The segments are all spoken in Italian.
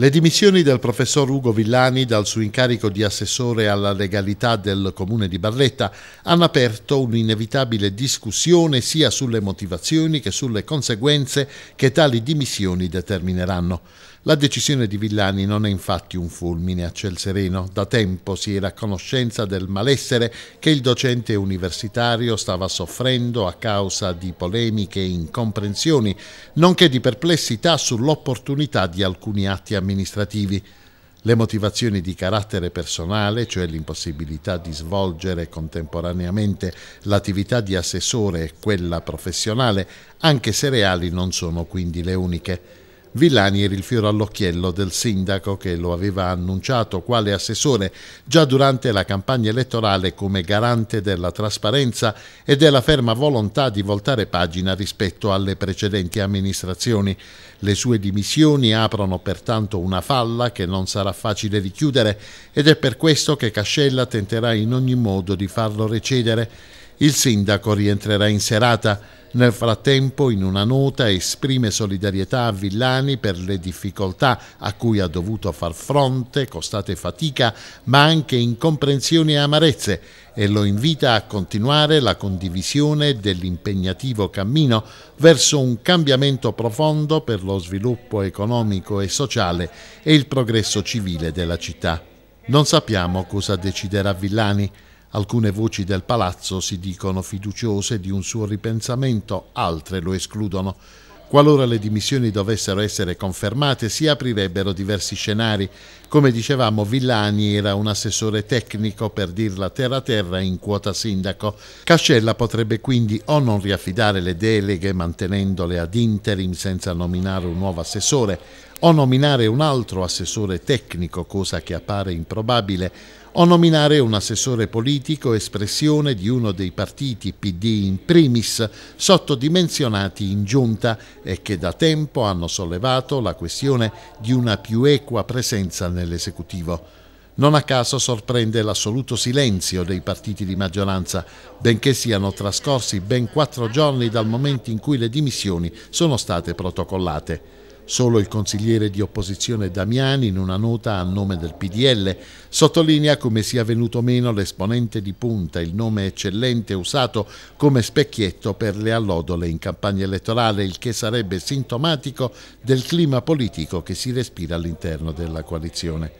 Le dimissioni del professor Ugo Villani dal suo incarico di assessore alla legalità del comune di Barletta hanno aperto un'inevitabile discussione sia sulle motivazioni che sulle conseguenze che tali dimissioni determineranno. La decisione di Villani non è infatti un fulmine a ciel sereno. Da tempo si era a conoscenza del malessere che il docente universitario stava soffrendo a causa di polemiche e incomprensioni, nonché di perplessità sull'opportunità di alcuni atti amministrativi. Le motivazioni di carattere personale, cioè l'impossibilità di svolgere contemporaneamente l'attività di assessore e quella professionale, anche se reali, non sono quindi le uniche. Villani era il fiore all'occhiello del sindaco che lo aveva annunciato quale assessore già durante la campagna elettorale come garante della trasparenza e della ferma volontà di voltare pagina rispetto alle precedenti amministrazioni. Le sue dimissioni aprono pertanto una falla che non sarà facile richiudere ed è per questo che Cascella tenterà in ogni modo di farlo recedere. Il sindaco rientrerà in serata nel frattempo, in una nota, esprime solidarietà a Villani per le difficoltà a cui ha dovuto far fronte, costate fatica, ma anche incomprensioni e amarezze, e lo invita a continuare la condivisione dell'impegnativo cammino verso un cambiamento profondo per lo sviluppo economico e sociale e il progresso civile della città. Non sappiamo cosa deciderà Villani. Alcune voci del palazzo si dicono fiduciose di un suo ripensamento, altre lo escludono. Qualora le dimissioni dovessero essere confermate, si aprirebbero diversi scenari. Come dicevamo, Villani era un assessore tecnico, per dirla terra-terra, in quota sindaco. Cascella potrebbe quindi o non riaffidare le deleghe mantenendole ad interim senza nominare un nuovo assessore, o nominare un altro assessore tecnico, cosa che appare improbabile, o nominare un assessore politico espressione di uno dei partiti PD in primis sottodimensionati in giunta e che da tempo hanno sollevato la questione di una più equa presenza nell'esecutivo. Non a caso sorprende l'assoluto silenzio dei partiti di maggioranza, benché siano trascorsi ben quattro giorni dal momento in cui le dimissioni sono state protocollate. Solo il consigliere di opposizione Damiani, in una nota a nome del PDL, sottolinea come sia venuto meno l'esponente di punta, il nome eccellente usato come specchietto per le allodole in campagna elettorale, il che sarebbe sintomatico del clima politico che si respira all'interno della coalizione.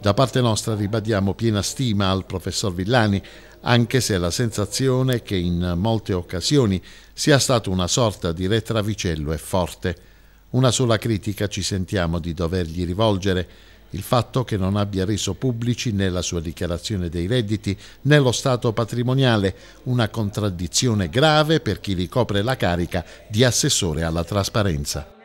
Da parte nostra ribadiamo piena stima al professor Villani, anche se la sensazione che in molte occasioni sia stato una sorta di retravicello è forte. Una sola critica ci sentiamo di dovergli rivolgere, il fatto che non abbia reso pubblici né la sua dichiarazione dei redditi né lo stato patrimoniale, una contraddizione grave per chi ricopre la carica di assessore alla trasparenza.